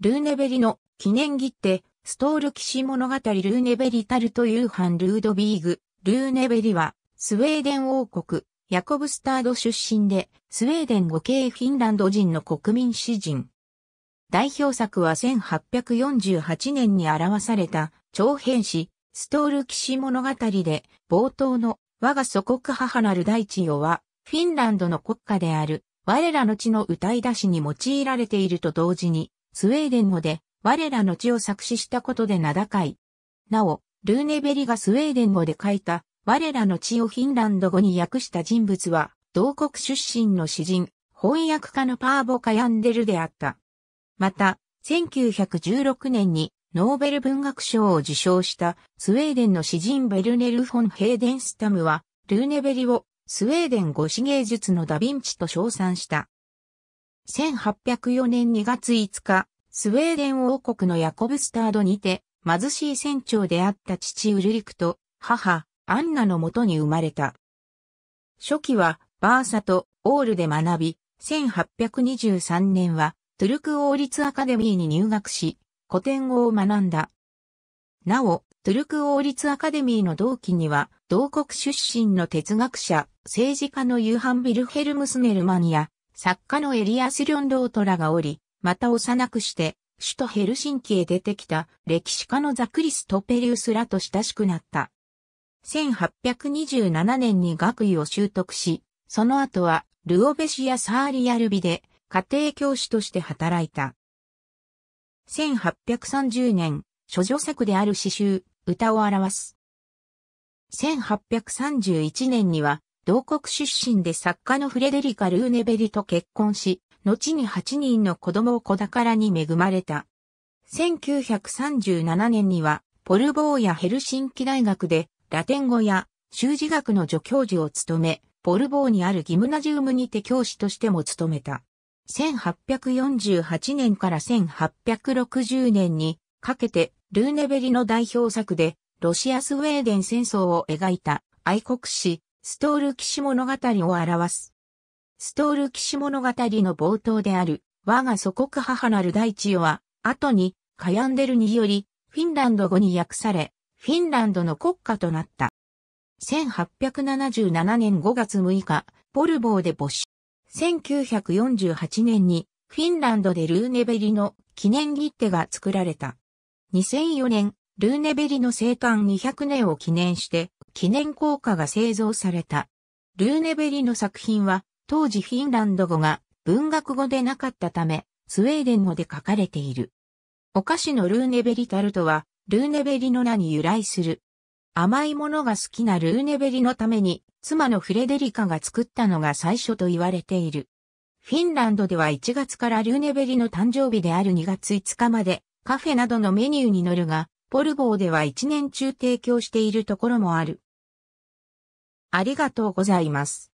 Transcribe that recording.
ルーネベリの記念切手、ストール騎士物語ルーネベリタルトユーハン・ルードビーグ、ルーネベリは、スウェーデン王国、ヤコブスタード出身で、スウェーデン語系フィンランド人の国民詩人。代表作は1848年に表された長編詩、ストール騎士物語で、冒頭の我が祖国母なる大地よは、フィンランドの国家である、我らの地の歌い出しに用いられていると同時に、スウェーデン語で、我らの地を作詞したことで名高い。なお、ルーネベリがスウェーデン語で書いた、我らの地をフィンランド語に訳した人物は、同国出身の詩人、翻訳家のパーボ・カヤンデルであった。また、1916年にノーベル文学賞を受賞したスウェーデンの詩人ベルネル・フォン・ヘーデンスタムは、ルーネベリをスウェーデン語詩芸術のダヴィンチと称賛した。1804年2月5日、スウェーデン王国のヤコブスタードにて、貧しい船長であった父ウルリクと母、アンナのもとに生まれた。初期は、バーサとオールで学び、1823年は、トゥルク王立アカデミーに入学し、古典語を学んだ。なお、トゥルク王立アカデミーの同期には、同国出身の哲学者、政治家のユーハン・ビルヘルムス・ネルマンや、作家のエリアス・リョン・ロートらがおり、また幼くして、首都ヘルシンキへ出てきた歴史家のザクリスト・ペリウスらと親しくなった。1827年に学位を習得し、その後はルオベシア・サーリアルビで家庭教師として働いた。1830年、諸女作である詩集、歌を表す。1831年には、同国出身で作家のフレデリカ・ルーネベリと結婚し、後に8人の子供を子宝に恵まれた。1937年には、ポルボーやヘルシンキ大学で、ラテン語や修辞学の助教授を務め、ポルボーにあるギムナジウムにて教師としても務めた。1848年から1860年にかけて、ルーネベリの代表作で、ロシア・スウェーデン戦争を描いた愛国史、ストール騎士物語を表すストール騎士物語の冒頭である、我が祖国母なる大地よは、後に、カヤンデルにより、フィンランド語に訳され、フィンランドの国家となった。1877年5月6日、ボルボーで没子。1948年に、フィンランドでルーネベリの記念切手が作られた。2004年、ルーネベリの生誕200年を記念して、記念硬貨が製造された。ルーネベリの作品は、当時フィンランド語が文学語でなかったため、スウェーデン語で書かれている。お菓子のルーネベリタルトは、ルーネベリの名に由来する。甘いものが好きなルーネベリのために、妻のフレデリカが作ったのが最初と言われている。フィンランドでは1月からルーネベリの誕生日である2月5日まで、カフェなどのメニューに載るが、ポルボーでは1年中提供しているところもある。ありがとうございます。